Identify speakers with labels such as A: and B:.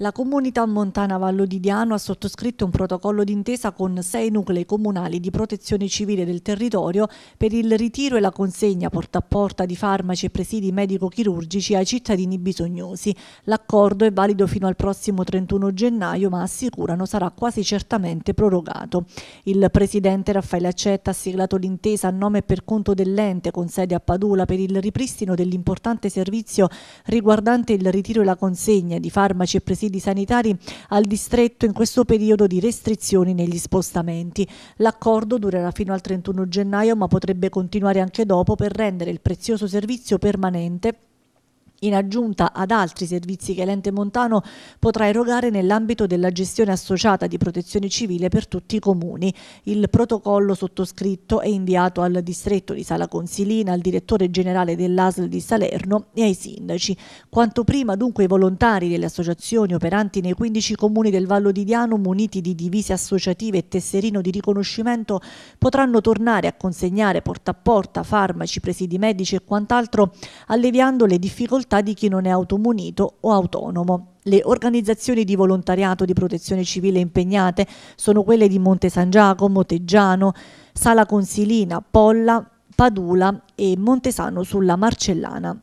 A: La comunità montana Vallo Vallodidiano ha sottoscritto un protocollo d'intesa con sei nuclei comunali di protezione civile del territorio per il ritiro e la consegna porta a porta di farmaci e presidi medico-chirurgici ai cittadini bisognosi. L'accordo è valido fino al prossimo 31 gennaio ma assicurano sarà quasi certamente prorogato. Il presidente Raffaele Accetta ha siglato l'intesa a nome e per conto dell'ente con sede a Padula per il ripristino dell'importante servizio riguardante il ritiro e la consegna di farmaci e presidi presidi sanitari al distretto in questo periodo di restrizioni negli spostamenti. L'accordo durerà fino al 31 gennaio ma potrebbe continuare anche dopo per rendere il prezioso servizio permanente in aggiunta ad altri servizi che l'ente montano potrà erogare nell'ambito della gestione associata di protezione civile per tutti i comuni. Il protocollo sottoscritto è inviato al distretto di Sala Consilina, al direttore generale dell'ASL di Salerno e ai sindaci. Quanto prima dunque i volontari delle associazioni operanti nei 15 comuni del Vallo di Diano muniti di divise associative e tesserino di riconoscimento potranno tornare a consegnare porta a porta farmaci, presidi medici e quant'altro alleviando le difficoltà difficoltà di chi non è automunito o autonomo. Le organizzazioni di volontariato di protezione civile impegnate sono quelle di Monte San Giacomo, Teggiano, Sala Consilina, Polla, Padula e Montesano sulla Marcellana.